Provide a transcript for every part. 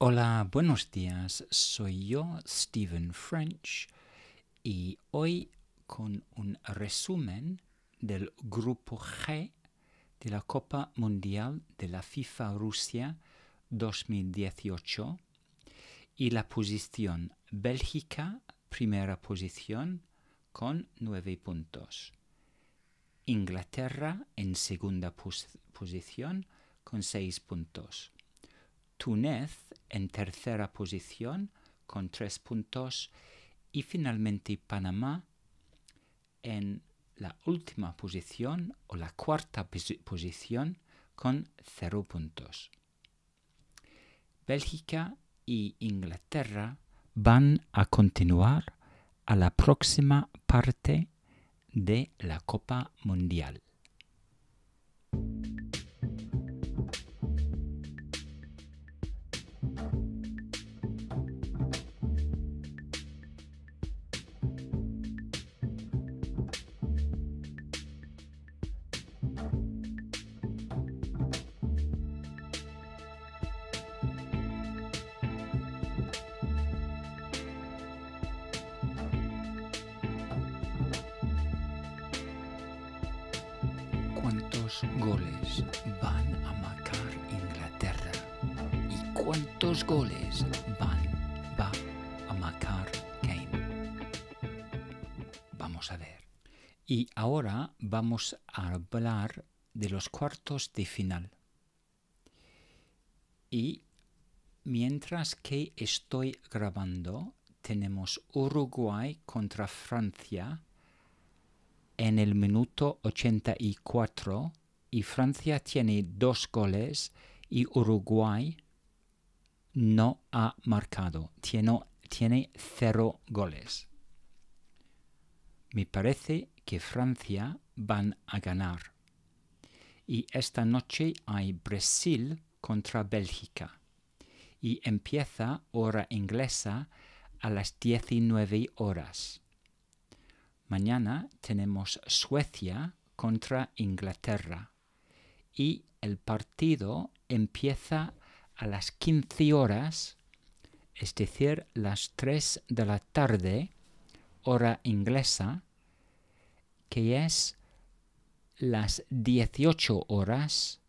Hola, buenos días. Soy yo, Steven French, y hoy con un resumen del Grupo G de la Copa Mundial de la FIFA Rusia 2018 y la posición Bélgica, primera posición, con nueve puntos. Inglaterra en segunda posición con seis puntos. Túnez en tercera posición con tres puntos y finalmente Panamá en la última posición o la cuarta posición con cero puntos. Bélgica y Inglaterra van a continuar a la próxima parte de la Copa Mundial. ¿Cuántos goles van a marcar Inglaterra? ¿Y cuántos goles van va a marcar Kane? Vamos a ver. Y ahora vamos a hablar de los cuartos de final. Y mientras que estoy grabando, tenemos Uruguay contra Francia en el minuto 84 y Francia tiene dos goles y Uruguay no ha marcado, tiene, cero goles. Me parece que Francia van a ganar. Y esta noche hay Brasil contra Bélgica. Y empieza hora inglesa a las 19 horas. Mañana tenemos Suecia contra Inglaterra y el partido empieza a las 15 horas, es decir, las 3 de la tarde, hora inglesa, que es las 18 horas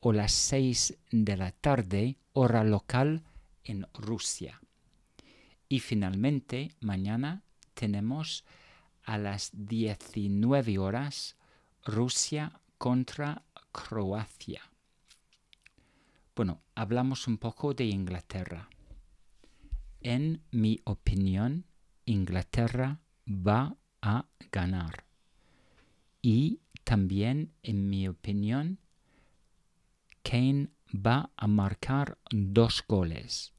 o las 6 de la tarde, hora local en Rusia. Y finalmente, mañana tenemos a las 19 horas Rusia contra Croacia. Bueno, hablamos un poco de Inglaterra. En mi opinión, Inglaterra va a ganar. Y también, en mi opinión, Kane va a marcar dos goles.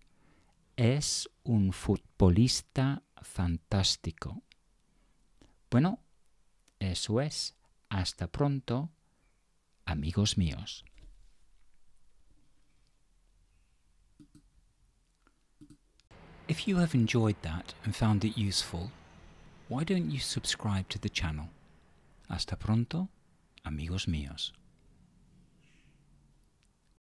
Es un futbolista fantástico. Bueno, eso es. Hasta pronto, amigos míos. If you have enjoyed that and found it useful, why don't you subscribe to the channel? Hasta pronto, amigos míos.